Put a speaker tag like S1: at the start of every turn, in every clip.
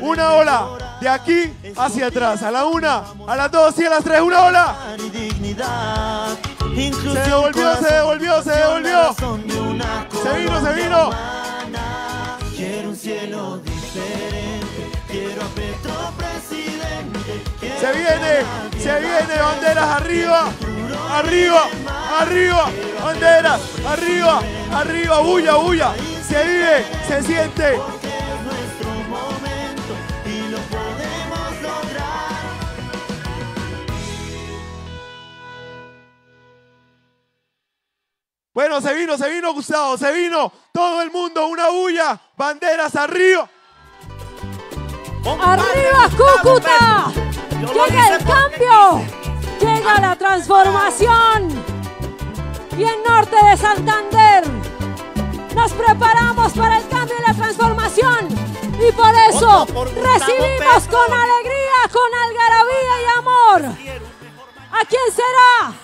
S1: Una ola de aquí hacia atrás. A la una, a las dos y a las tres. Una ola.
S2: Se devolvió, se devolvió, se devolvió. Se vino, se vino. cielo Se viene, se viene.
S1: Banderas arriba. Arriba, arriba. Banderas, arriba, arriba. Bulla, bulla. Se vive, se siente. Bueno, se vino, se vino Gustavo, se vino. Todo el mundo, una bulla, banderas arriba.
S2: ¡Arriba Cúcuta! ¡Llega el cambio! ¡Llega la transformación! Y en norte de Santander, nos preparamos para el cambio y la transformación. Y por eso recibimos con alegría, con algarabía y amor. ¿A quién será?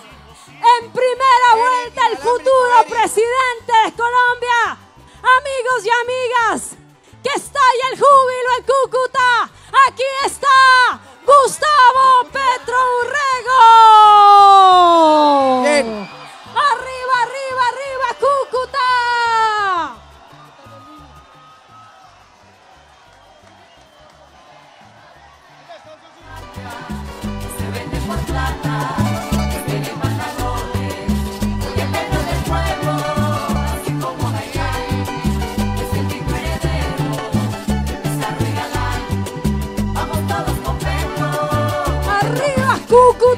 S2: en primera vuelta el futuro presidente de Colombia. Amigos y amigas, que estalla el júbilo en Cúcuta. Aquí está Gustavo Petro Urrego.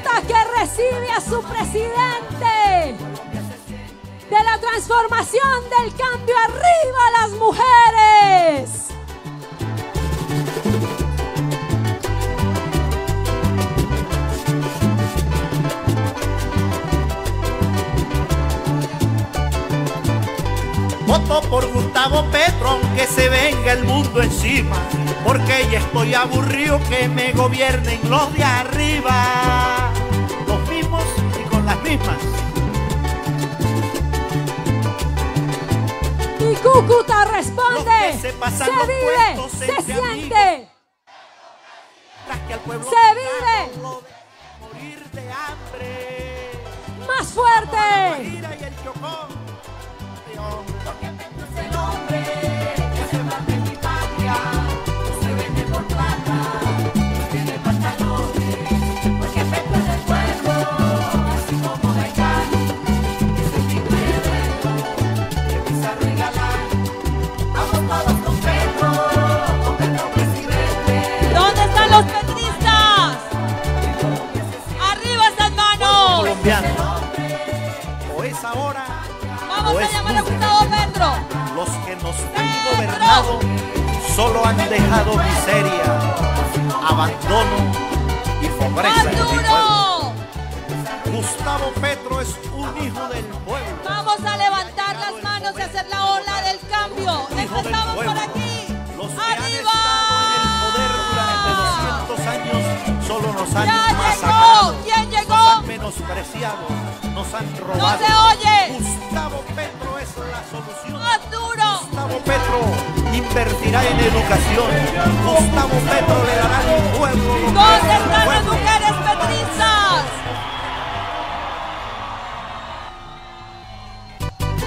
S2: que recibe a su presidente. De la transformación del cambio arriba a las mujeres. Voto por Gustavo Petro, aunque se venga el mundo encima, porque ya estoy aburrido que me gobiernen los de arriba mismas. Y Cúcuta responde, se, se, vive, se, siente. Que al pueblo se vive. de morir de hambre. Más fuerte. solo han dejado miseria, abandono y pobreza. En Gustavo Petro es un hijo del pueblo. Vamos a levantar las manos y hacer la ola del cambio. Estamos por aquí. ¡Arriba! han estado en el poder durante 200 años solo nos han ya Llegó. ¿Quién llegó? Menospreciados, nos han robado. ¡No se oye! Gustavo Petro es la solución. ¡Más duro! Petro invertirá en educación. Gustavo Petro le dará al pueblo. ¿Dónde están las mujeres petristas?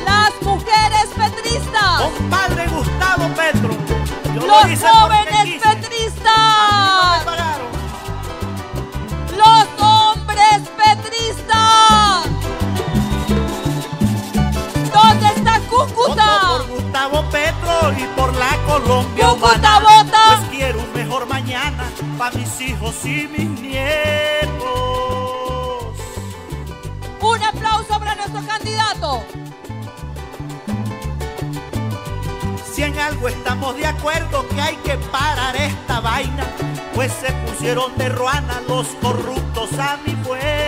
S2: Las mujeres petristas. Compadre Gustavo Petro. Los jóvenes petristas. Los hombres petristas. ¿Dónde está Cúcuta? Gustavo Petro y por la Colombia Cúcuta, pues quiero un mejor mañana para mis hijos y mis nietos. Un aplauso para nuestro candidato. Si en algo estamos de acuerdo que hay que parar esta vaina, pues se pusieron de ruana los corruptos a mi pueblo.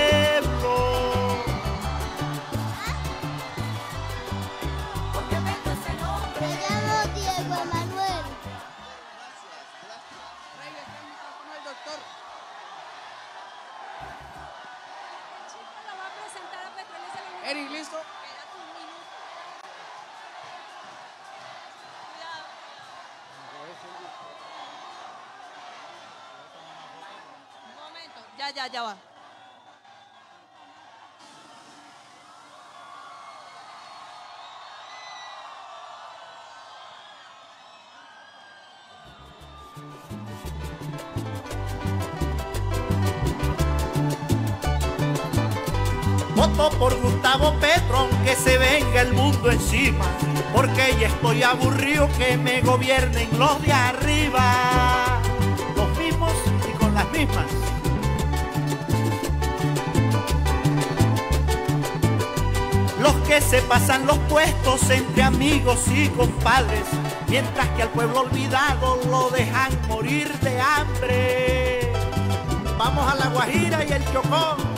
S2: Voto por Gustavo Petro, que se venga el mundo encima, porque ya estoy aburrido que me gobiernen los de arriba, los mismos y con las mismas. se pasan los puestos entre amigos y compadres, mientras que al pueblo olvidado lo dejan morir de hambre. Vamos a la Guajira y el Chocón.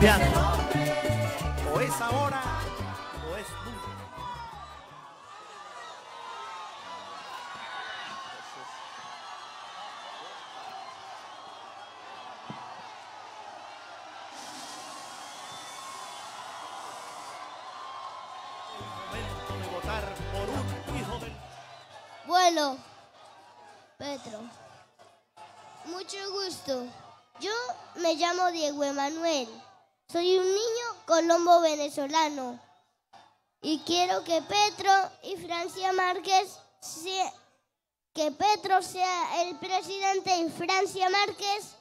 S2: O es ahora o es nunca. Petro. Mucho gusto. Yo me llamo Diego Emanuel. Soy un niño colombo venezolano y quiero que Petro y Francia Márquez sea, que Petro sea el presidente y Francia Márquez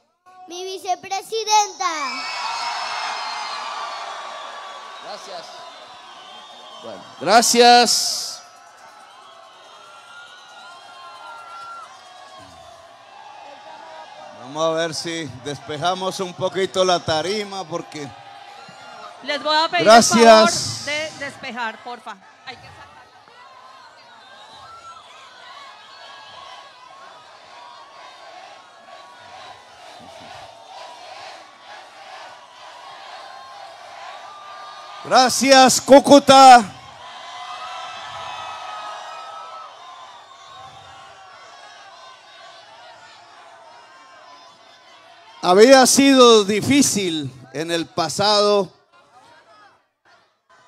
S2: mi vicepresidenta. Gracias.
S1: gracias. Vamos a ver si despejamos un poquito la tarima porque...
S2: Les voy a pedir Gracias. El favor de despejar, porfa. Hay que
S1: Gracias, Cúcuta. Había sido difícil en el pasado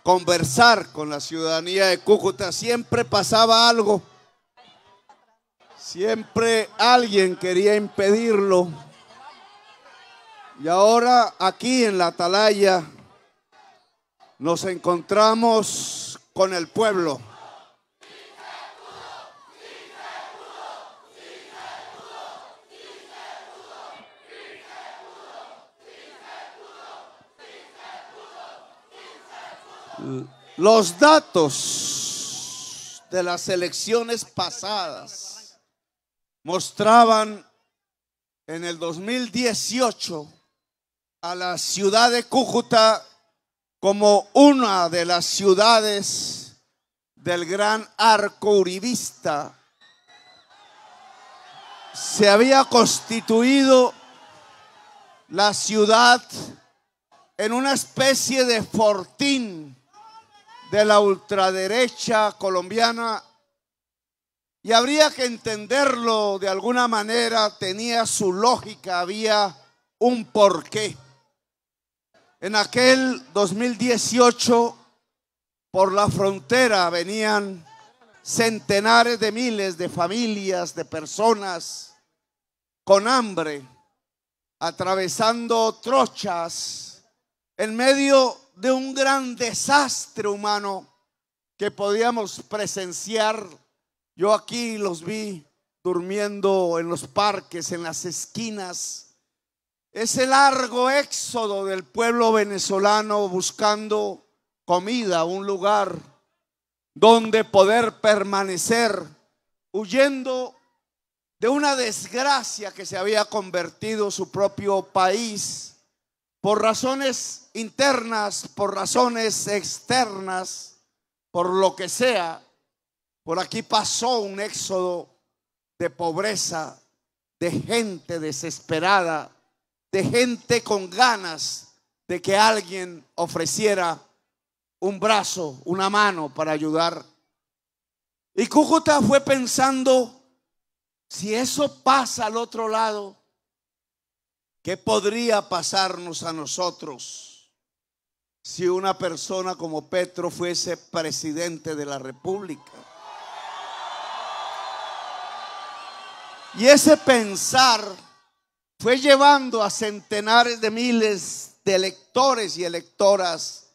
S1: conversar con la ciudadanía de Cúcuta. Siempre pasaba algo. Siempre alguien quería impedirlo. Y ahora aquí en la Atalaya nos encontramos con el pueblo. Los datos de las elecciones pasadas mostraban en el 2018 a la ciudad de Cúcuta como una de las ciudades del gran arco uribista. Se había constituido la ciudad en una especie de fortín de la ultraderecha colombiana y habría que entenderlo de alguna manera, tenía su lógica, había un porqué. En aquel 2018, por la frontera venían centenares de miles de familias, de personas con hambre, atravesando trochas en medio de un gran desastre humano que podíamos presenciar. Yo aquí los vi durmiendo en los parques, en las esquinas. Ese largo éxodo del pueblo venezolano buscando comida, un lugar donde poder permanecer, huyendo de una desgracia que se había convertido su propio país por razones internas, por razones externas, por lo que sea, por aquí pasó un éxodo de pobreza, de gente desesperada, de gente con ganas de que alguien ofreciera un brazo, una mano para ayudar. Y Cúcuta fue pensando, si eso pasa al otro lado, ¿Qué podría pasarnos a nosotros si una persona como Petro fuese presidente de la República? Y ese pensar fue llevando a centenares de miles de electores y electoras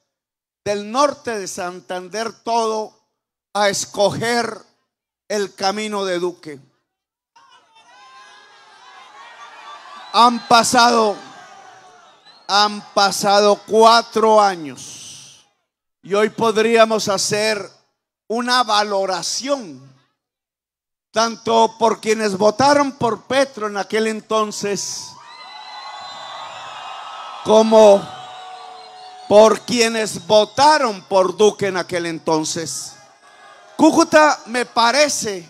S1: del norte de Santander todo a escoger el camino de Duque. Han pasado, han pasado cuatro años y hoy podríamos hacer una valoración tanto por quienes votaron por Petro en aquel entonces, como por quienes votaron por Duque en aquel entonces. Cúcuta me parece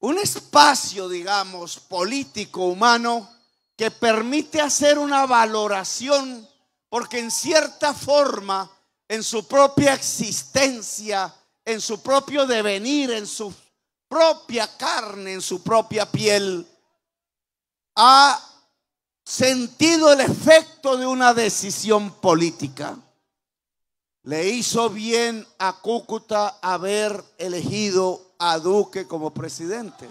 S1: un espacio, digamos, político, humano, que permite hacer una valoración, porque en cierta forma, en su propia existencia, en su propio devenir, en su propia carne, en su propia piel, ha sentido el efecto de una decisión política. Le hizo bien a Cúcuta haber elegido a Duque como presidente.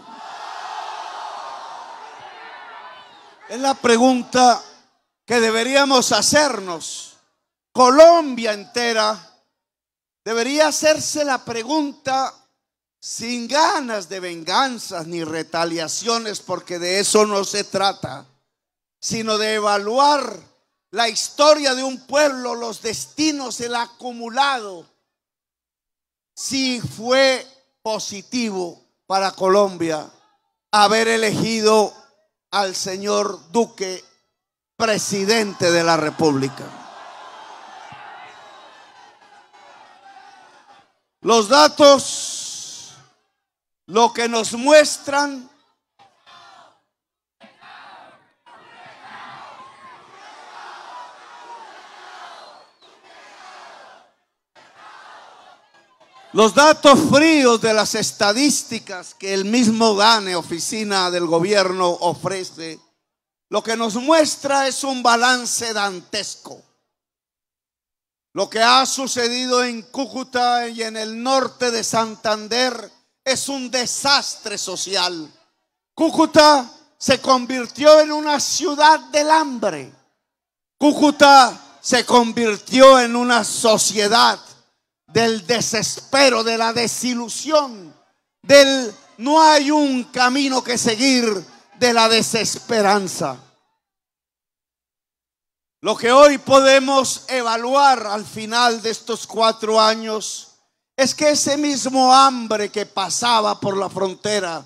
S1: Es la pregunta que deberíamos hacernos. Colombia entera debería hacerse la pregunta sin ganas de venganzas ni retaliaciones, porque de eso no se trata, sino de evaluar la historia de un pueblo, los destinos, el acumulado, si fue positivo para Colombia haber elegido al señor Duque presidente de la República. Los datos lo que nos muestran Los datos fríos de las estadísticas que el mismo DANE, oficina del gobierno, ofrece, lo que nos muestra es un balance dantesco. Lo que ha sucedido en Cúcuta y en el norte de Santander es un desastre social. Cúcuta se convirtió en una ciudad del hambre. Cúcuta se convirtió en una sociedad del desespero, de la desilusión, del no hay un camino que seguir, de la desesperanza. Lo que hoy podemos evaluar al final de estos cuatro años es que ese mismo hambre que pasaba por la frontera,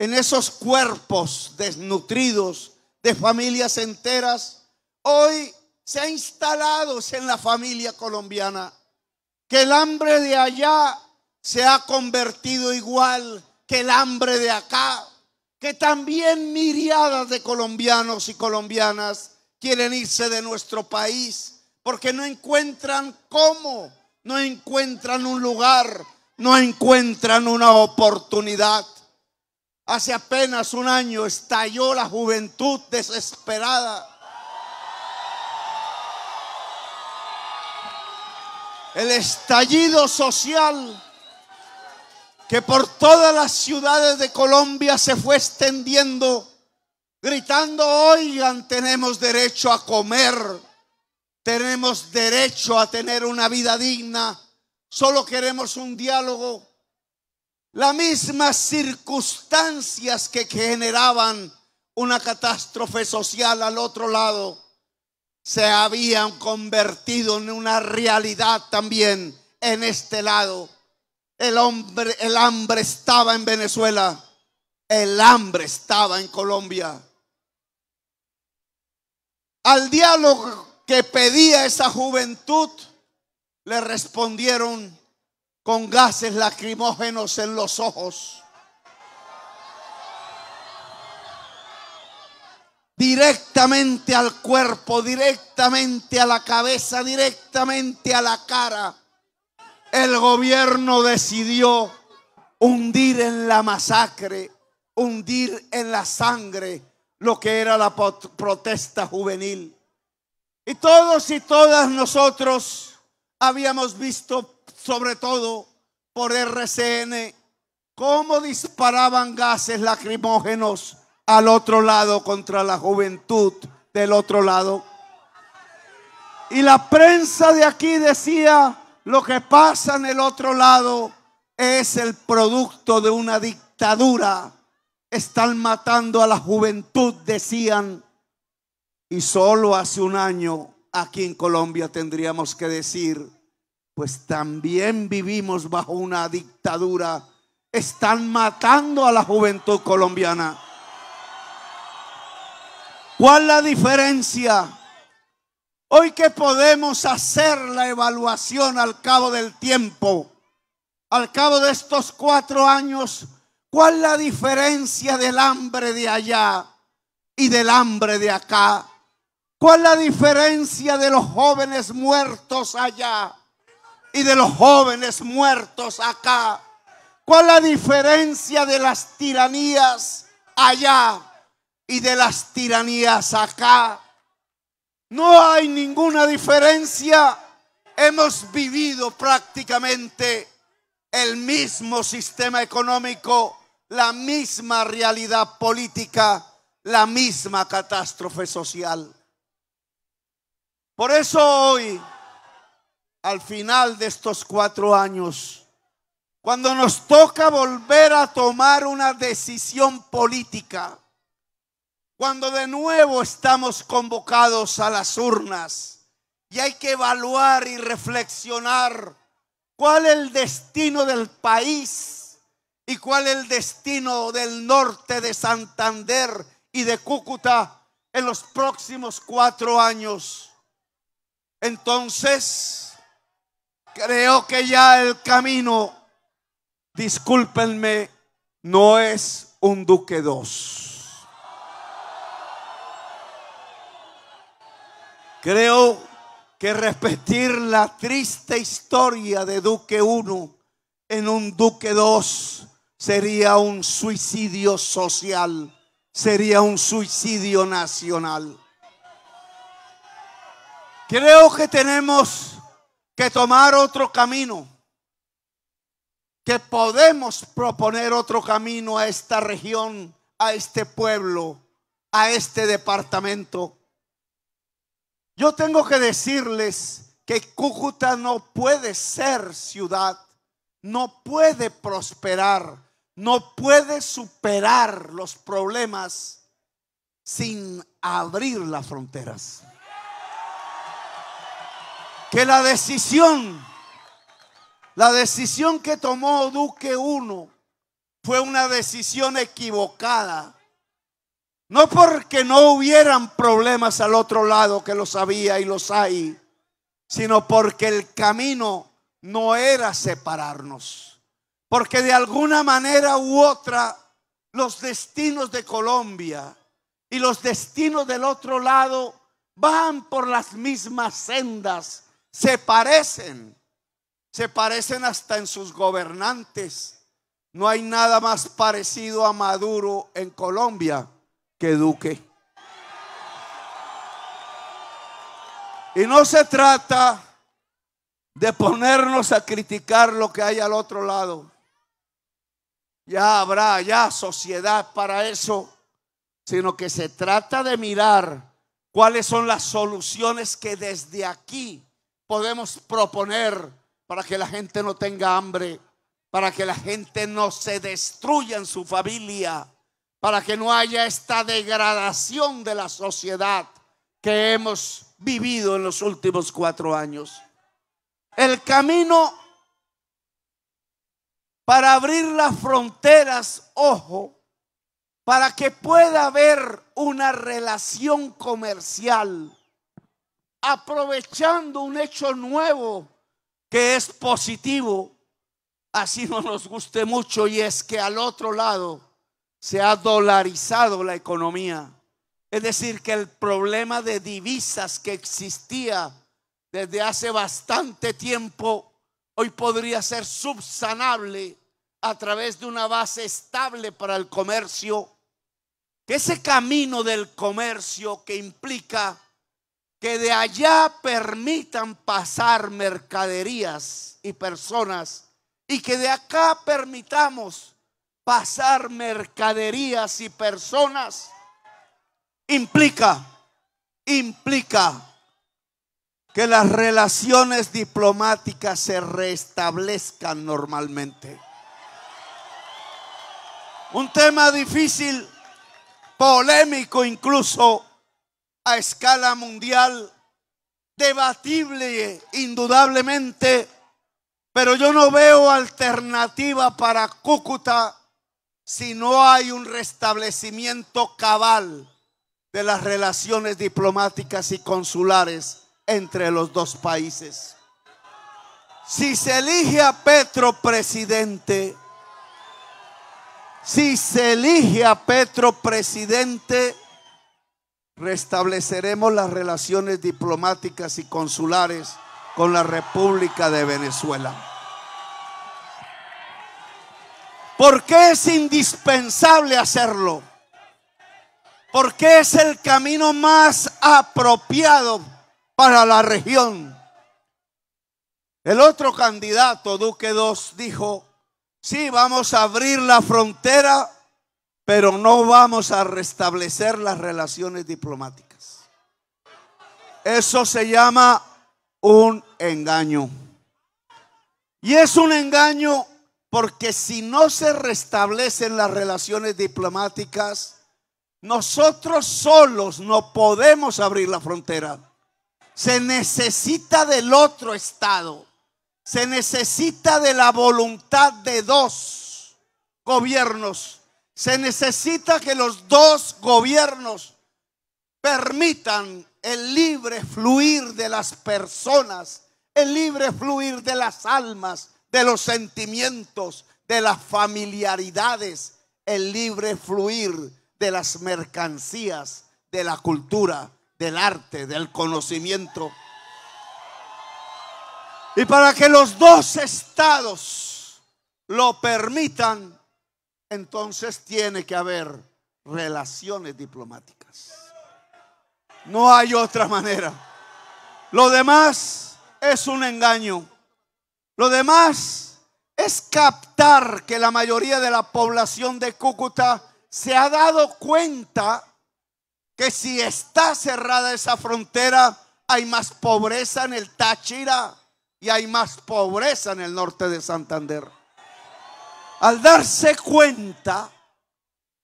S1: en esos cuerpos desnutridos de familias enteras, hoy se ha instalado en la familia colombiana que el hambre de allá se ha convertido igual que el hambre de acá, que también miriadas de colombianos y colombianas quieren irse de nuestro país porque no encuentran cómo, no encuentran un lugar, no encuentran una oportunidad. Hace apenas un año estalló la juventud desesperada el estallido social que por todas las ciudades de Colombia se fue extendiendo, gritando, oigan, tenemos derecho a comer, tenemos derecho a tener una vida digna, solo queremos un diálogo. Las mismas circunstancias que generaban una catástrofe social al otro lado se habían convertido en una realidad también en este lado. El, hombre, el hambre estaba en Venezuela, el hambre estaba en Colombia. Al diálogo que pedía esa juventud, le respondieron con gases lacrimógenos en los ojos. directamente al cuerpo, directamente a la cabeza, directamente a la cara. El gobierno decidió hundir en la masacre, hundir en la sangre lo que era la protesta juvenil. Y todos y todas nosotros habíamos visto, sobre todo por RCN, cómo disparaban gases lacrimógenos al otro lado contra la juventud del otro lado. Y la prensa de aquí decía, lo que pasa en el otro lado es el producto de una dictadura. Están matando a la juventud, decían. Y solo hace un año aquí en Colombia tendríamos que decir, pues también vivimos bajo una dictadura. Están matando a la juventud colombiana. ¿Cuál la diferencia? Hoy que podemos hacer la evaluación al cabo del tiempo, al cabo de estos cuatro años, ¿cuál la diferencia del hambre de allá y del hambre de acá? ¿Cuál la diferencia de los jóvenes muertos allá y de los jóvenes muertos acá? ¿Cuál la diferencia de las tiranías allá? y de las tiranías acá. No hay ninguna diferencia. Hemos vivido prácticamente el mismo sistema económico, la misma realidad política, la misma catástrofe social. Por eso hoy, al final de estos cuatro años, cuando nos toca volver a tomar una decisión política, cuando de nuevo estamos convocados a las urnas y hay que evaluar y reflexionar cuál es el destino del país y cuál es el destino del norte de Santander y de Cúcuta en los próximos cuatro años. Entonces, creo que ya el camino, discúlpenme, no es un Duque dos Creo que repetir la triste historia de Duque 1 en un Duque 2 sería un suicidio social, sería un suicidio nacional. Creo que tenemos que tomar otro camino, que podemos proponer otro camino a esta región, a este pueblo, a este departamento. Yo tengo que decirles que Cúcuta no puede ser ciudad, no puede prosperar, no puede superar los problemas sin abrir las fronteras. Que la decisión, la decisión que tomó Duque I fue una decisión equivocada no porque no hubieran problemas al otro lado, que los había y los hay, sino porque el camino no era separarnos. Porque de alguna manera u otra, los destinos de Colombia y los destinos del otro lado van por las mismas sendas, se parecen, se parecen hasta en sus gobernantes. No hay nada más parecido a Maduro en Colombia que eduque. Y no se trata de ponernos a criticar lo que hay al otro lado. Ya habrá ya sociedad para eso, sino que se trata de mirar cuáles son las soluciones que desde aquí podemos proponer para que la gente no tenga hambre, para que la gente no se destruya en su familia, para que no haya esta degradación de la sociedad que hemos vivido en los últimos cuatro años. El camino para abrir las fronteras, ojo, para que pueda haber una relación comercial, aprovechando un hecho nuevo que es positivo, así no nos guste mucho, y es que al otro lado se ha dolarizado la economía. Es decir, que el problema de divisas que existía desde hace bastante tiempo, hoy podría ser subsanable a través de una base estable para el comercio. Que ese camino del comercio que implica que de allá permitan pasar mercaderías y personas y que de acá permitamos pasar mercaderías y personas implica, implica que las relaciones diplomáticas se restablezcan normalmente. Un tema difícil, polémico incluso a escala mundial, debatible indudablemente, pero yo no veo alternativa para Cúcuta si no hay un restablecimiento cabal de las relaciones diplomáticas y consulares entre los dos países. Si se elige a Petro presidente, si se elige a Petro presidente, restableceremos las relaciones diplomáticas y consulares con la República de Venezuela. ¿Por qué es indispensable hacerlo? ¿Por qué es el camino más apropiado para la región. El otro candidato, Duque II, dijo, sí, vamos a abrir la frontera, pero no vamos a restablecer las relaciones diplomáticas. Eso se llama un engaño. Y es un engaño porque si no se restablecen las relaciones diplomáticas, nosotros solos no podemos abrir la frontera. Se necesita del otro Estado. Se necesita de la voluntad de dos gobiernos. Se necesita que los dos gobiernos permitan el libre fluir de las personas, el libre fluir de las almas, de los sentimientos, de las familiaridades, el libre fluir de las mercancías, de la cultura, del arte, del conocimiento. Y para que los dos estados lo permitan, entonces tiene que haber relaciones diplomáticas. No hay otra manera. Lo demás es un engaño. Lo demás es captar que la mayoría de la población de Cúcuta se ha dado cuenta que si está cerrada esa frontera, hay más pobreza en el Táchira y hay más pobreza en el norte de Santander. Al darse cuenta,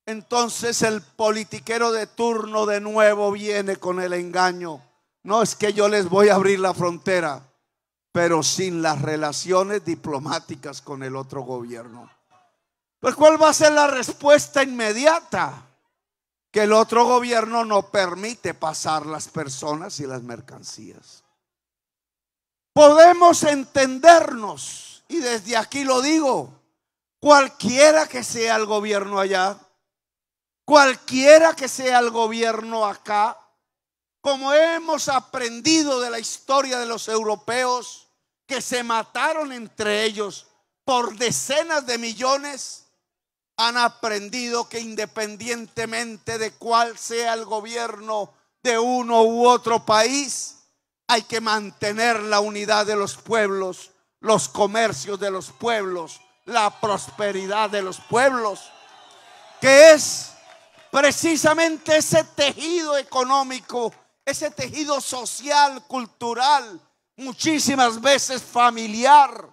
S1: entonces el politiquero de turno de nuevo viene con el engaño. No es que yo les voy a abrir la frontera pero sin las relaciones diplomáticas con el otro gobierno. Pues ¿cuál va a ser la respuesta inmediata? Que el otro gobierno no permite pasar las personas y las mercancías. Podemos entendernos, y desde aquí lo digo, cualquiera que sea el gobierno allá, cualquiera que sea el gobierno acá, como hemos aprendido de la historia de los europeos, que se mataron entre ellos por decenas de millones, han aprendido que independientemente de cuál sea el gobierno de uno u otro país, hay que mantener la unidad de los pueblos, los comercios de los pueblos, la prosperidad de los pueblos, que es precisamente ese tejido económico, ese tejido social, cultural, muchísimas veces familiar,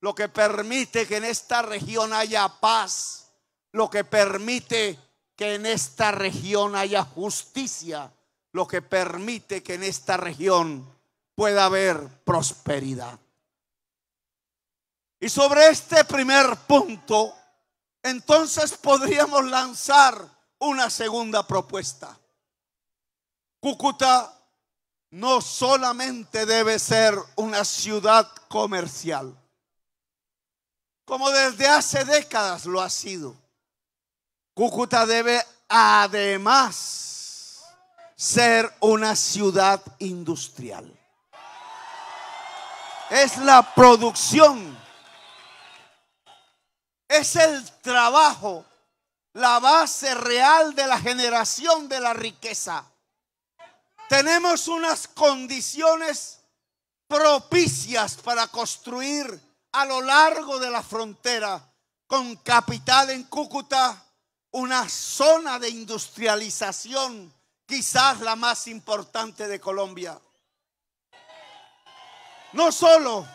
S1: lo que permite que en esta región haya paz, lo que permite que en esta región haya justicia, lo que permite que en esta región pueda haber prosperidad. Y sobre este primer punto, entonces podríamos lanzar una segunda propuesta. Cúcuta no solamente debe ser una ciudad comercial, como desde hace décadas lo ha sido. Cúcuta debe además ser una ciudad industrial. Es la producción, es el trabajo, la base real de la generación de la riqueza tenemos unas condiciones propicias para construir a lo largo de la frontera con capital en Cúcuta una zona de industrialización quizás la más importante de Colombia. No solo,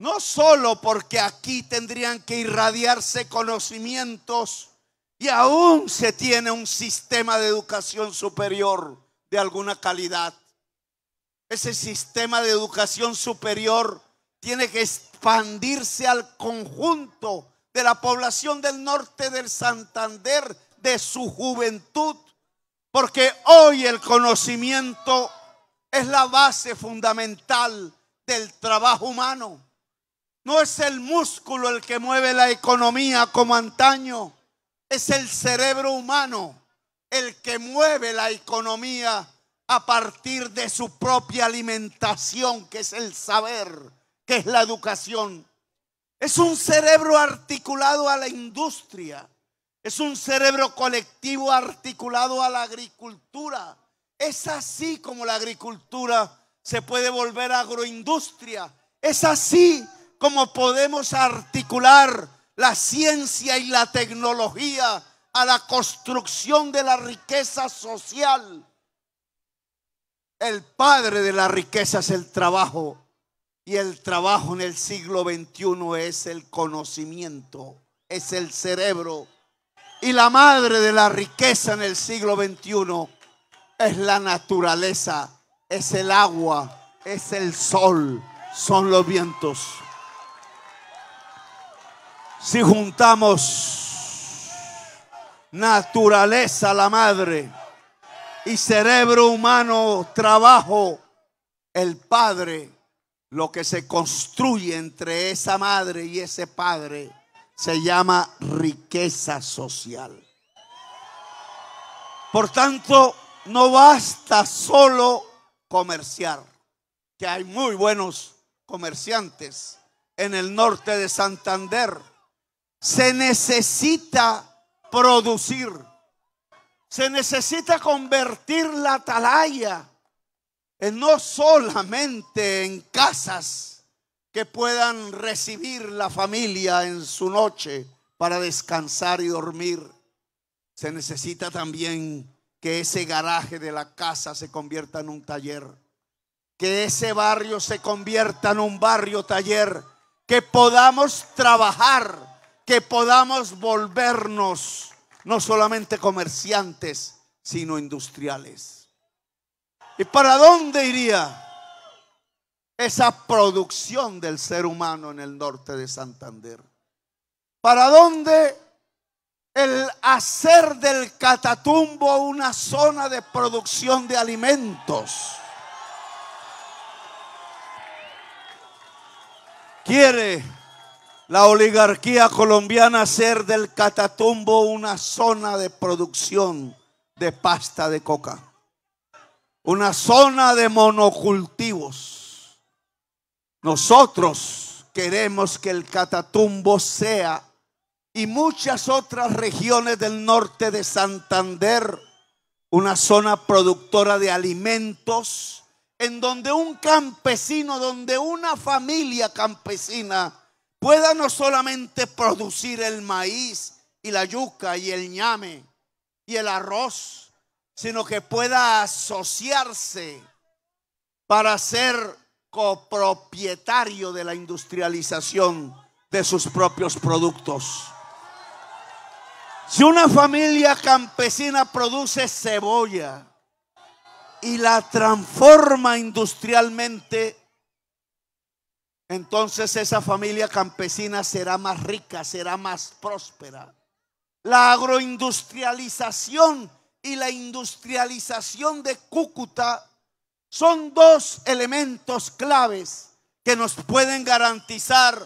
S1: no solo porque aquí tendrían que irradiarse conocimientos y aún se tiene un sistema de educación superior de alguna calidad. Ese sistema de educación superior tiene que expandirse al conjunto de la población del norte del Santander, de su juventud, porque hoy el conocimiento es la base fundamental del trabajo humano. No es el músculo el que mueve la economía como antaño es el cerebro humano el que mueve la economía a partir de su propia alimentación, que es el saber, que es la educación. Es un cerebro articulado a la industria, es un cerebro colectivo articulado a la agricultura. Es así como la agricultura se puede volver agroindustria. Es así como podemos articular la ciencia y la tecnología a la construcción de la riqueza social. El padre de la riqueza es el trabajo y el trabajo en el siglo XXI es el conocimiento, es el cerebro. Y la madre de la riqueza en el siglo XXI es la naturaleza, es el agua, es el sol, son los vientos si juntamos naturaleza la madre y cerebro humano trabajo el padre, lo que se construye entre esa madre y ese padre se llama riqueza social. Por tanto, no basta solo comerciar, que hay muy buenos comerciantes en el norte de Santander se necesita producir. Se necesita convertir la atalaya en no solamente en casas que puedan recibir la familia en su noche para descansar y dormir. Se necesita también que ese garaje de la casa se convierta en un taller, que ese barrio se convierta en un barrio taller, que podamos trabajar que podamos volvernos no solamente comerciantes, sino industriales. ¿Y para dónde iría esa producción del ser humano en el norte de Santander? ¿Para dónde el hacer del Catatumbo una zona de producción de alimentos? Quiere la oligarquía colombiana hacer del Catatumbo una zona de producción de pasta de coca, una zona de monocultivos. Nosotros queremos que el Catatumbo sea y muchas otras regiones del norte de Santander una zona productora de alimentos en donde un campesino, donde una familia campesina pueda no solamente producir el maíz y la yuca y el ñame y el arroz, sino que pueda asociarse para ser copropietario de la industrialización de sus propios productos. Si una familia campesina produce cebolla y la transforma industrialmente, entonces esa familia campesina será más rica, será más próspera. La agroindustrialización y la industrialización de Cúcuta son dos elementos claves que nos pueden garantizar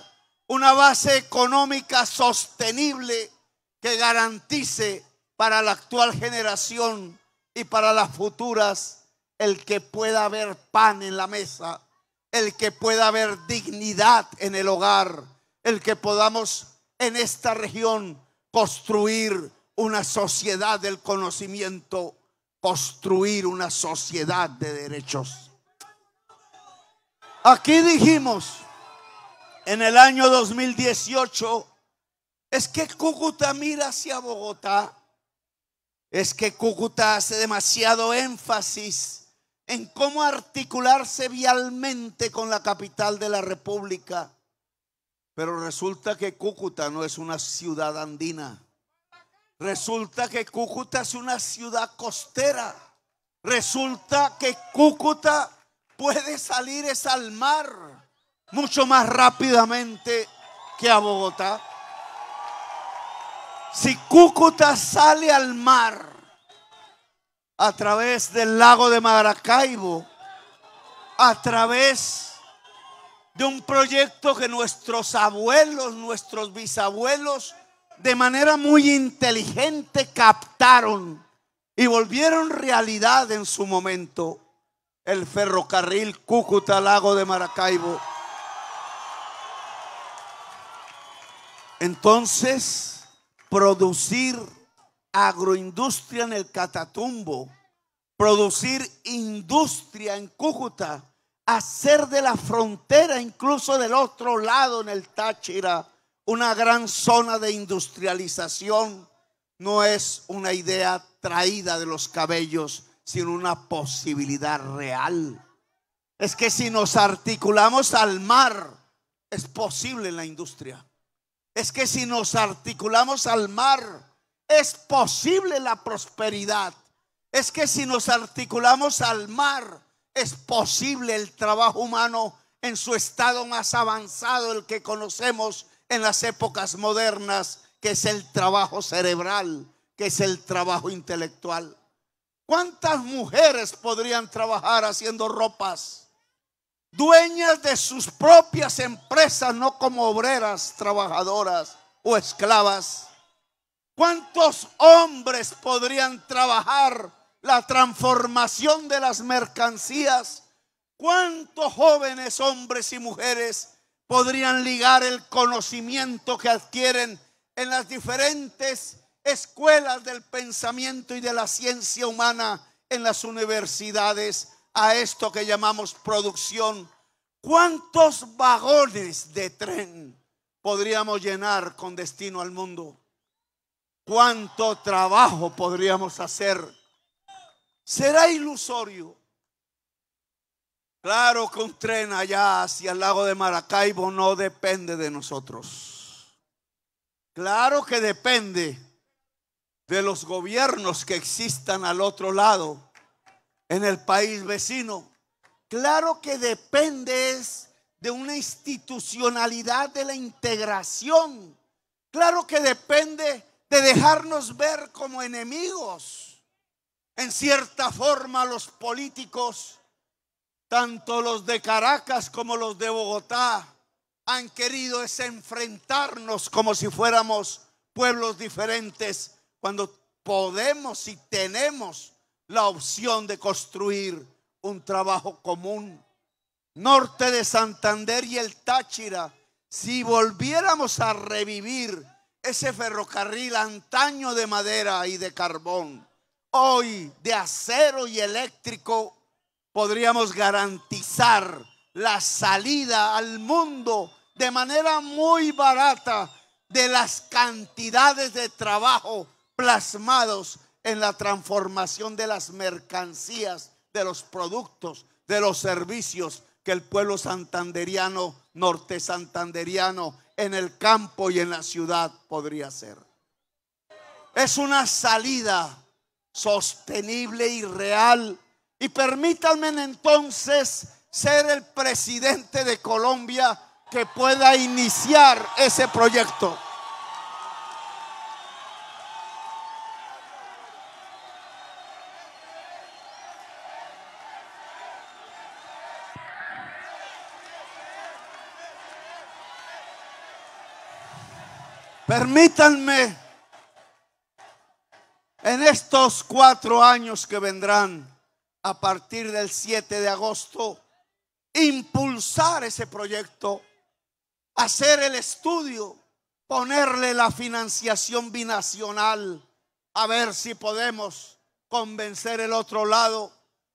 S1: una base económica sostenible que garantice para la actual generación y para las futuras el que pueda haber pan en la mesa el que pueda haber dignidad en el hogar, el que podamos en esta región construir una sociedad del conocimiento, construir una sociedad de derechos. Aquí dijimos en el año 2018, es que Cúcuta mira hacia Bogotá, es que Cúcuta hace demasiado énfasis en cómo articularse vialmente con la capital de la República. Pero resulta que Cúcuta no es una ciudad andina. Resulta que Cúcuta es una ciudad costera. Resulta que Cúcuta puede salir es al mar mucho más rápidamente que a Bogotá. Si Cúcuta sale al mar, a través del lago de Maracaibo, a través de un proyecto que nuestros abuelos, nuestros bisabuelos, de manera muy inteligente captaron y volvieron realidad en su momento el ferrocarril Cúcuta Lago de Maracaibo. Entonces, producir agroindustria en el Catatumbo, producir industria en Cúcuta, hacer de la frontera, incluso del otro lado en el Táchira, una gran zona de industrialización, no es una idea traída de los cabellos, sino una posibilidad real. Es que si nos articulamos al mar, es posible en la industria. Es que si nos articulamos al mar, es posible la prosperidad. Es que si nos articulamos al mar, es posible el trabajo humano en su estado más avanzado, el que conocemos en las épocas modernas, que es el trabajo cerebral, que es el trabajo intelectual. ¿Cuántas mujeres podrían trabajar haciendo ropas? Dueñas de sus propias empresas, no como obreras, trabajadoras o esclavas. ¿Cuántos hombres podrían trabajar la transformación de las mercancías? ¿Cuántos jóvenes hombres y mujeres podrían ligar el conocimiento que adquieren en las diferentes escuelas del pensamiento y de la ciencia humana en las universidades a esto que llamamos producción? ¿Cuántos vagones de tren podríamos llenar con destino al mundo? ¿Cuánto trabajo podríamos hacer? Será ilusorio. Claro que un tren allá hacia el lago de Maracaibo no depende de nosotros. Claro que depende de los gobiernos que existan al otro lado, en el país vecino. Claro que depende es de una institucionalidad de la integración. Claro que depende de dejarnos ver como enemigos, en cierta forma, los políticos, tanto los de Caracas como los de Bogotá, han querido es enfrentarnos como si fuéramos pueblos diferentes, cuando podemos y tenemos la opción de construir un trabajo común. Norte de Santander y el Táchira, si volviéramos a revivir ese ferrocarril antaño de madera y de carbón, hoy de acero y eléctrico, podríamos garantizar la salida al mundo de manera muy barata de las cantidades de trabajo plasmados en la transformación de las mercancías, de los productos, de los servicios que el pueblo santanderiano, norte santanderiano en el campo y en la ciudad podría ser. Es una salida sostenible y real. Y permítanme entonces ser el presidente de Colombia que pueda iniciar ese proyecto. Permítanme en estos cuatro años que vendrán a partir del 7 de agosto, impulsar ese proyecto, hacer el estudio, ponerle la financiación binacional, a ver si podemos convencer el otro lado,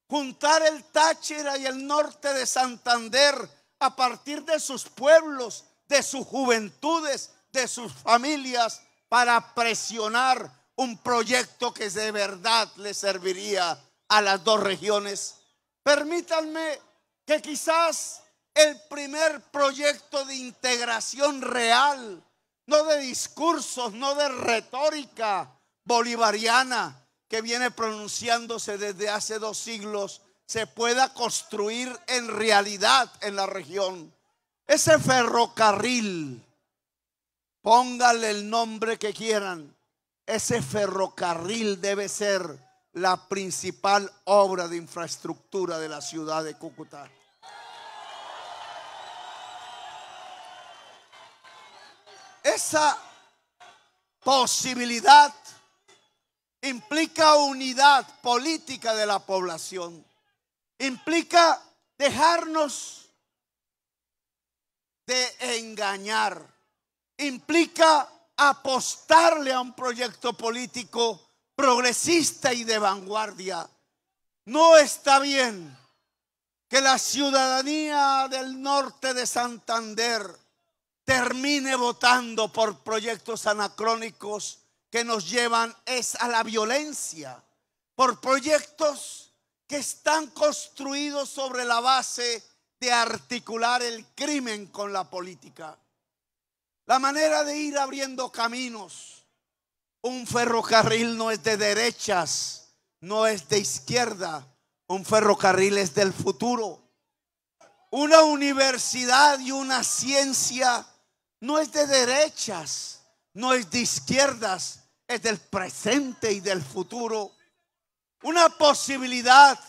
S1: juntar el Táchira y el norte de Santander a partir de sus pueblos, de sus juventudes, de sus familias para presionar un proyecto que de verdad le serviría a las dos regiones. Permítanme que quizás el primer proyecto de integración real, no de discursos, no de retórica bolivariana que viene pronunciándose desde hace dos siglos, se pueda construir en realidad en la región. Ese ferrocarril Pónganle el nombre que quieran. Ese ferrocarril debe ser la principal obra de infraestructura de la ciudad de Cúcuta. Esa posibilidad implica unidad política de la población, implica dejarnos de engañar implica apostarle a un proyecto político progresista y de vanguardia. No está bien que la ciudadanía del norte de Santander termine votando por proyectos anacrónicos que nos llevan es a la violencia, por proyectos que están construidos sobre la base de articular el crimen con la política. La manera de ir abriendo caminos. Un ferrocarril no es de derechas, no es de izquierda. Un ferrocarril es del futuro. Una universidad y una ciencia no es de derechas, no es de izquierdas, es del presente y del futuro. Una posibilidad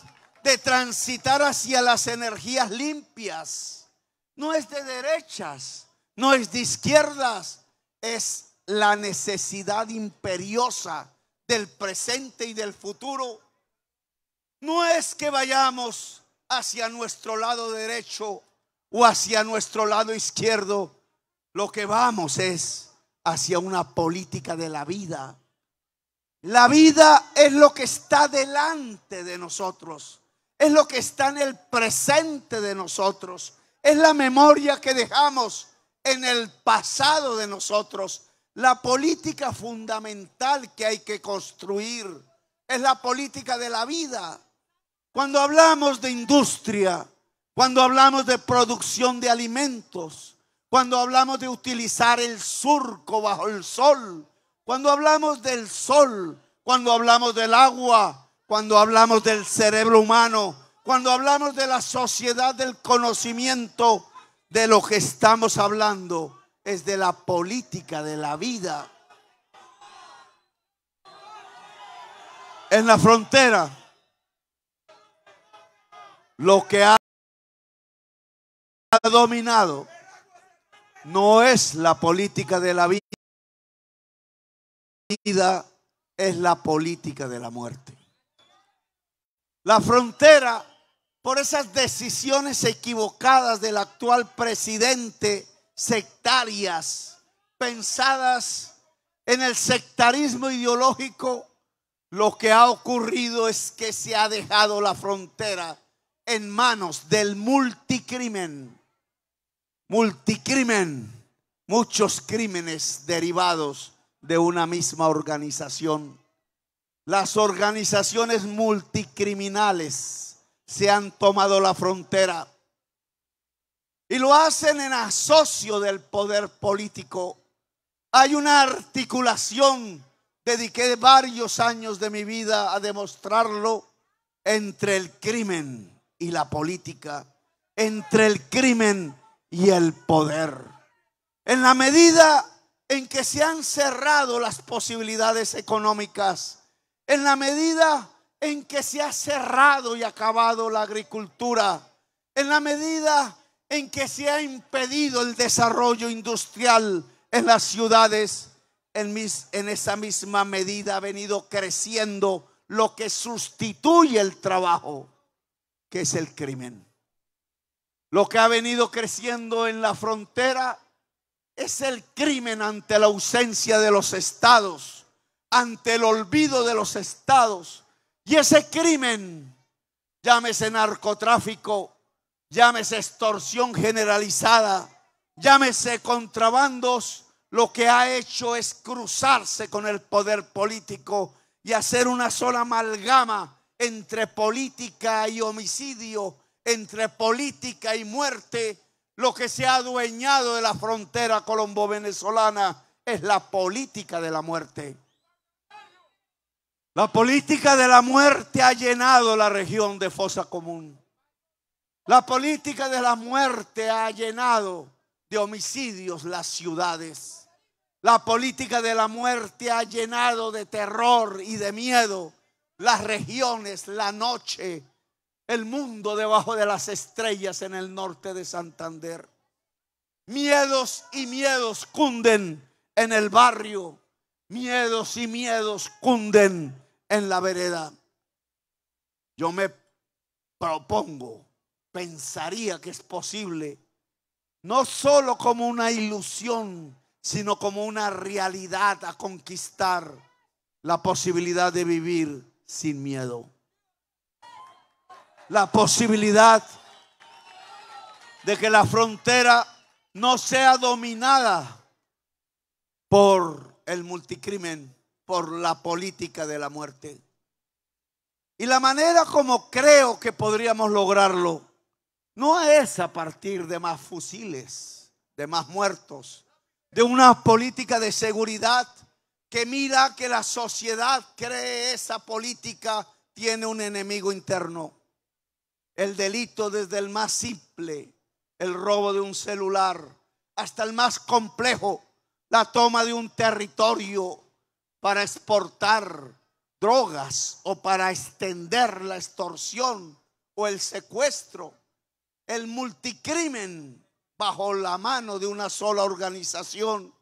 S1: de transitar hacia las energías limpias no es de derechas, no es de izquierdas, es la necesidad imperiosa del presente y del futuro. No es que vayamos hacia nuestro lado derecho o hacia nuestro lado izquierdo. Lo que vamos es hacia una política de la vida. La vida es lo que está delante de nosotros. Es lo que está en el presente de nosotros. Es la memoria que dejamos en el pasado de nosotros. La política fundamental que hay que construir es la política de la vida. Cuando hablamos de industria, cuando hablamos de producción de alimentos, cuando hablamos de utilizar el surco bajo el sol, cuando hablamos del sol, cuando hablamos del agua, cuando hablamos del cerebro humano, cuando hablamos de la sociedad del conocimiento, de lo que estamos hablando es de la política de la vida. En la frontera, lo que ha dominado no es la política de la vida, es la política de la muerte. La frontera por esas decisiones equivocadas del actual presidente, sectarias, pensadas en el sectarismo ideológico, lo que ha ocurrido es que se ha dejado la frontera en manos del multicrimen. Multicrimen, muchos crímenes derivados de una misma organización. Las organizaciones multicriminales se han tomado la frontera y lo hacen en asocio del poder político. Hay una articulación, dediqué varios años de mi vida a demostrarlo, entre el crimen y la política, entre el crimen y el poder. En la medida en que se han cerrado las posibilidades económicas, en la medida en que se ha cerrado y acabado la agricultura, en la medida en que se ha impedido el desarrollo industrial en las ciudades, en, en esa misma medida ha venido creciendo lo que sustituye el trabajo, que es el crimen. Lo que ha venido creciendo en la frontera es el crimen ante la ausencia de los estados, ante el olvido de los estados, y ese crimen, llámese narcotráfico, llámese extorsión generalizada, llámese contrabandos, lo que ha hecho es cruzarse con el poder político y hacer una sola amalgama entre política y homicidio, entre política y muerte. Lo que se ha adueñado de la frontera colombo-venezolana es la política de la muerte. La política de la muerte ha llenado la región de fosa común. La política de la muerte ha llenado de homicidios las ciudades. La política de la muerte ha llenado de terror y de miedo las regiones, la noche, el mundo debajo de las estrellas en el norte de Santander. Miedos y miedos cunden en el barrio. Miedos y miedos cunden en la vereda, yo me propongo, pensaría que es posible, no solo como una ilusión, sino como una realidad a conquistar la posibilidad de vivir sin miedo. La posibilidad de que la frontera no sea dominada por el multicrimen por la política de la muerte. Y la manera como creo que podríamos lograrlo no es a partir de más fusiles, de más muertos, de una política de seguridad que mira que la sociedad cree esa política tiene un enemigo interno. El delito desde el más simple, el robo de un celular, hasta el más complejo, la toma de un territorio, para exportar drogas o para extender la extorsión o el secuestro, el multicrimen bajo la mano de una sola organización,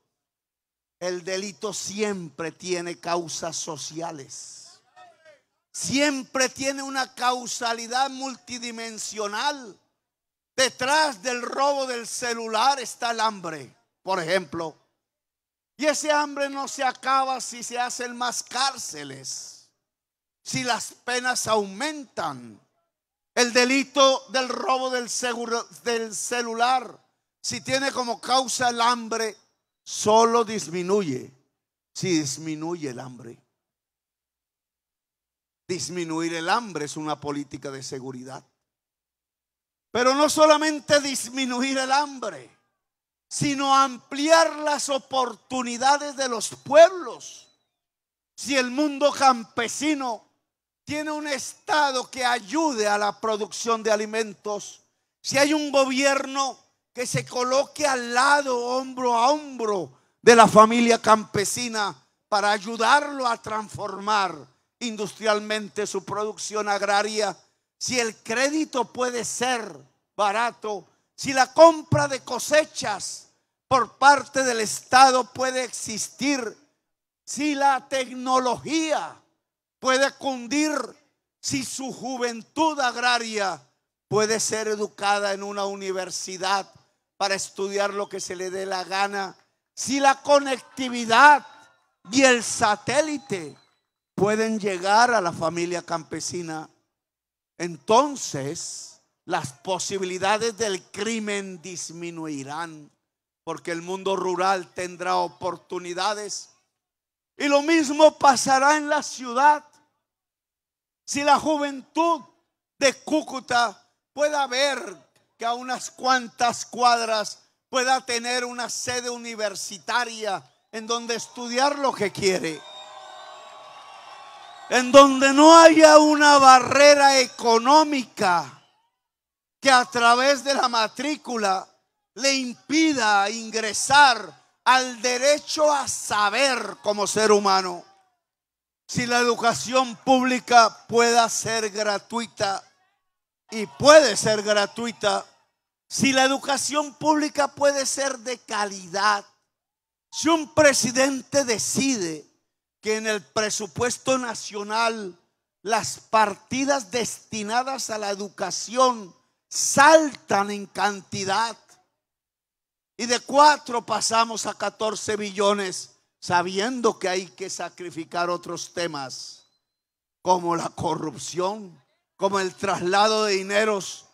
S1: el delito siempre tiene causas sociales. Siempre tiene una causalidad multidimensional. Detrás del robo del celular está el hambre, por ejemplo. Y ese hambre no se acaba si se hacen más cárceles, si las penas aumentan, el delito del robo del, del celular, si tiene como causa el hambre, solo disminuye, si disminuye el hambre. Disminuir el hambre es una política de seguridad. Pero no solamente disminuir el hambre sino ampliar las oportunidades de los pueblos. Si el mundo campesino tiene un Estado que ayude a la producción de alimentos, si hay un gobierno que se coloque al lado, hombro a hombro, de la familia campesina para ayudarlo a transformar industrialmente su producción agraria, si el crédito puede ser barato, si la compra de cosechas por parte del Estado puede existir, si la tecnología puede cundir, si su juventud agraria puede ser educada en una universidad para estudiar lo que se le dé la gana, si la conectividad y el satélite pueden llegar a la familia campesina, entonces las posibilidades del crimen disminuirán porque el mundo rural tendrá oportunidades. Y lo mismo pasará en la ciudad. Si la juventud de Cúcuta pueda ver que a unas cuantas cuadras pueda tener una sede universitaria en donde estudiar lo que quiere en donde no haya una barrera económica que a través de la matrícula le impida ingresar al derecho a saber como ser humano. Si la educación pública pueda ser gratuita y puede ser gratuita, si la educación pública puede ser de calidad, si un presidente decide que en el presupuesto nacional las partidas destinadas a la educación saltan en cantidad. Y de cuatro pasamos a 14 billones, sabiendo que hay que sacrificar otros temas, como la corrupción, como el traslado de dineros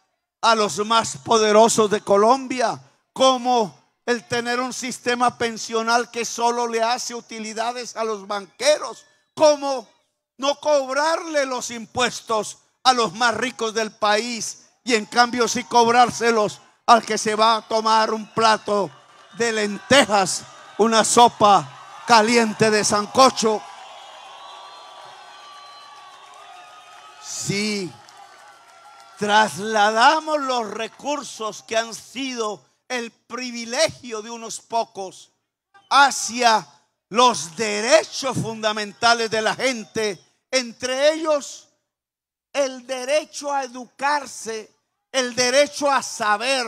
S1: a los más poderosos de Colombia, como el tener un sistema pensional que solo le hace utilidades a los banqueros, como no cobrarle los impuestos a los más ricos del país, y en cambio sí cobrárselos al que se va a tomar un plato de lentejas, una sopa caliente de sancocho. Si trasladamos los recursos que han sido el privilegio de unos pocos hacia los derechos fundamentales de la gente, entre ellos el derecho a educarse el derecho a saber,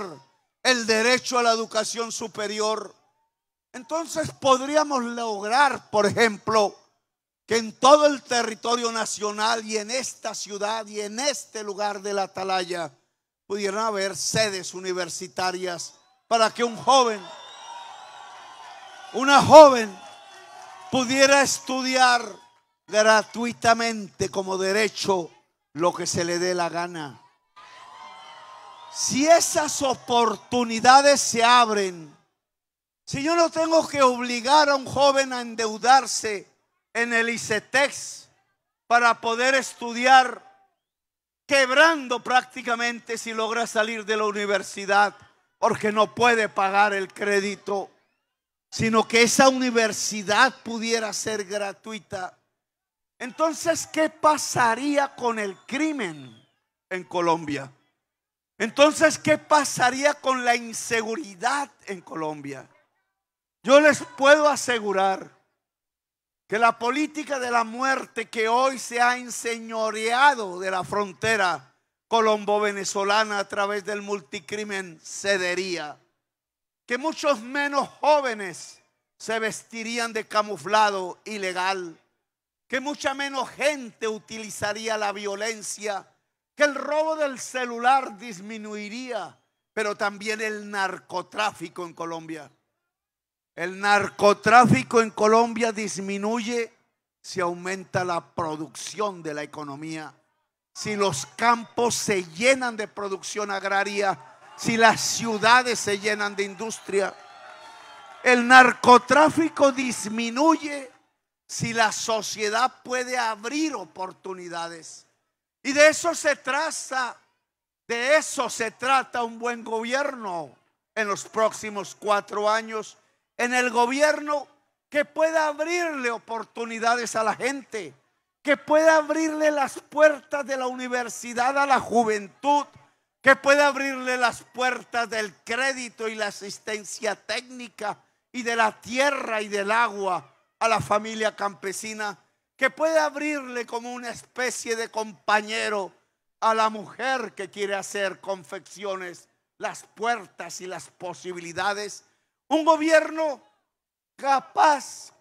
S1: el derecho a la educación superior. Entonces podríamos lograr, por ejemplo, que en todo el territorio nacional y en esta ciudad y en este lugar de la Atalaya pudieran haber sedes universitarias para que un joven, una joven, pudiera estudiar gratuitamente como derecho lo que se le dé la gana. Si esas oportunidades se abren, si yo no tengo que obligar a un joven a endeudarse en el ICETEX para poder estudiar, quebrando prácticamente si logra salir de la universidad, porque no puede pagar el crédito, sino que esa universidad pudiera ser gratuita. Entonces, ¿qué pasaría con el crimen en Colombia? Entonces, ¿qué pasaría con la inseguridad en Colombia? Yo les puedo asegurar que la política de la muerte que hoy se ha enseñoreado de la frontera colombo-venezolana a través del multicrimen cedería. Que muchos menos jóvenes se vestirían de camuflado ilegal. Que mucha menos gente utilizaría la violencia que el robo del celular disminuiría, pero también el narcotráfico en Colombia. El narcotráfico en Colombia disminuye si aumenta la producción de la economía, si los campos se llenan de producción agraria, si las ciudades se llenan de industria. El narcotráfico disminuye si la sociedad puede abrir oportunidades. Y de eso se trata, de eso se trata un buen gobierno en los próximos cuatro años, en el gobierno que pueda abrirle oportunidades a la gente, que pueda abrirle las puertas de la universidad a la juventud, que pueda abrirle las puertas del crédito y la asistencia técnica y de la tierra y del agua a la familia campesina que puede abrirle como una especie de compañero a la mujer que quiere hacer confecciones las puertas y las posibilidades. Un gobierno capaz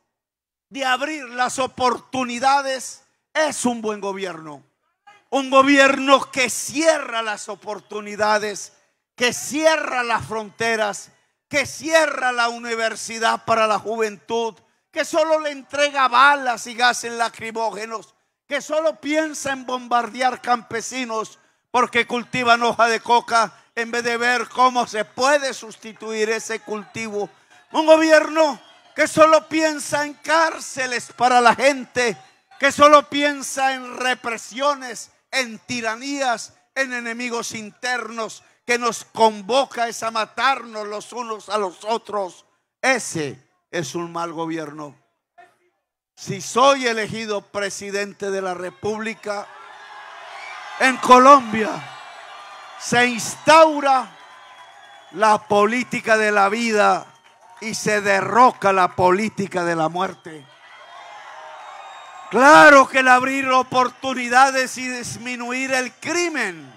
S1: de abrir las oportunidades es un buen gobierno. Un gobierno que cierra las oportunidades, que cierra las fronteras, que cierra la universidad para la juventud, que solo le entrega balas y gases lacrimógenos, que solo piensa en bombardear campesinos porque cultivan hoja de coca en vez de ver cómo se puede sustituir ese cultivo. Un gobierno que solo piensa en cárceles para la gente, que solo piensa en represiones, en tiranías, en enemigos internos, que nos convoca es a matarnos los unos a los otros. Ese es un mal gobierno. Si soy elegido presidente de la República en Colombia, se instaura la política de la vida y se derroca la política de la muerte. Claro que el abrir oportunidades y disminuir el crimen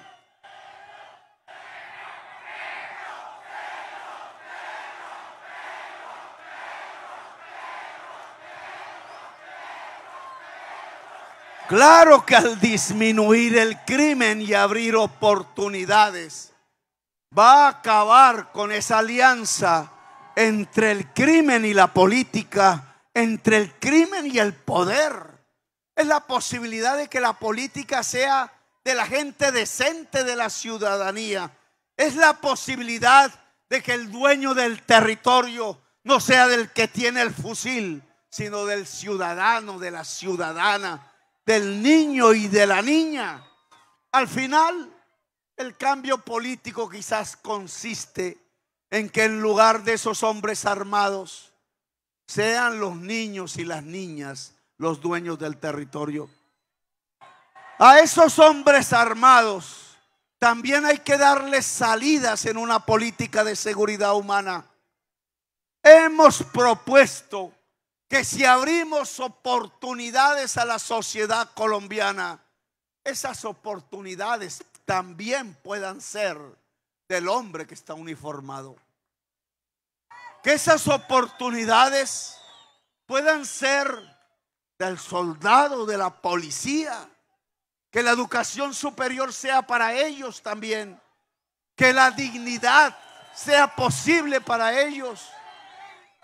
S1: Claro que al disminuir el crimen y abrir oportunidades, va a acabar con esa alianza entre el crimen y la política, entre el crimen y el poder. Es la posibilidad de que la política sea de la gente decente de la ciudadanía. Es la posibilidad de que el dueño del territorio no sea del que tiene el fusil, sino del ciudadano, de la ciudadana del niño y de la niña. Al final, el cambio político quizás consiste en que en lugar de esos hombres armados, sean los niños y las niñas los dueños del territorio. A esos hombres armados también hay que darles salidas en una política de seguridad humana. Hemos propuesto que si abrimos oportunidades a la sociedad colombiana, esas oportunidades también puedan ser del hombre que está uniformado. Que esas oportunidades puedan ser del soldado, de la policía. Que la educación superior sea para ellos también. Que la dignidad sea posible para ellos.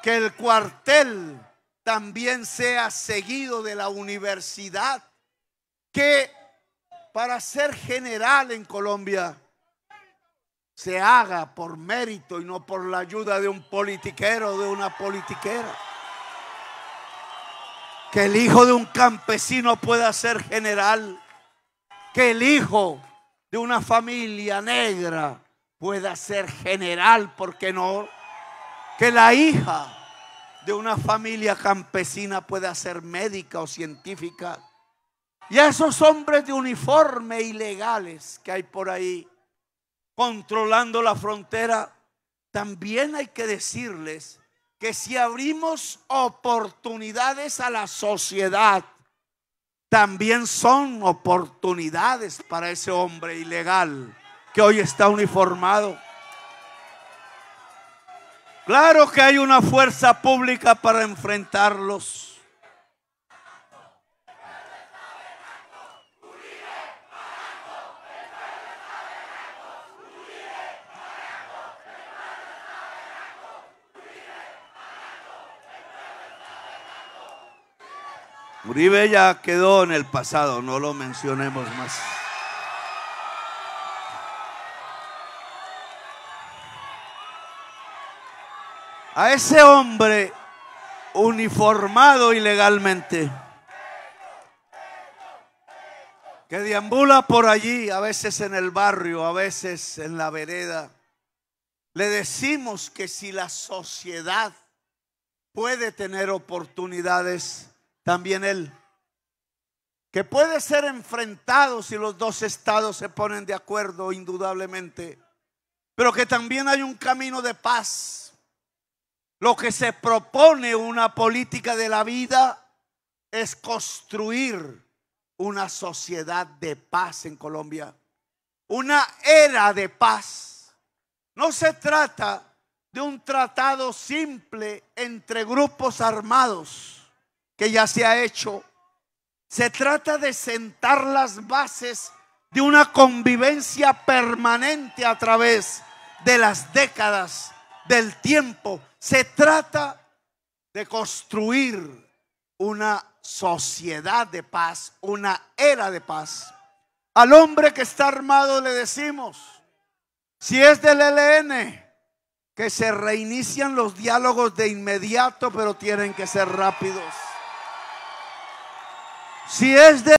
S1: Que el cuartel también sea seguido de la universidad, que para ser general en Colombia se haga por mérito y no por la ayuda de un politiquero o de una politiquera. Que el hijo de un campesino pueda ser general. Que el hijo de una familia negra pueda ser general, porque no? Que la hija de una familia campesina pueda ser médica o científica. Y a esos hombres de uniforme ilegales que hay por ahí controlando la frontera, también hay que decirles que si abrimos oportunidades a la sociedad, también son oportunidades para ese hombre ilegal que hoy está uniformado. Claro que hay una fuerza pública para enfrentarlos. Uribe ya quedó en el pasado, no lo mencionemos más. a ese hombre uniformado ilegalmente que deambula por allí, a veces en el barrio, a veces en la vereda. Le decimos que si la sociedad puede tener oportunidades, también él, que puede ser enfrentado si los dos estados se ponen de acuerdo, indudablemente, pero que también hay un camino de paz lo que se propone una política de la vida es construir una sociedad de paz en Colombia, una era de paz. No se trata de un tratado simple entre grupos armados que ya se ha hecho. Se trata de sentar las bases de una convivencia permanente a través de las décadas del tiempo. Se trata de construir una sociedad de paz, una era de paz. Al hombre que está armado le decimos, si es del e LN, que se reinician los diálogos de inmediato, pero tienen que ser rápidos. Si es de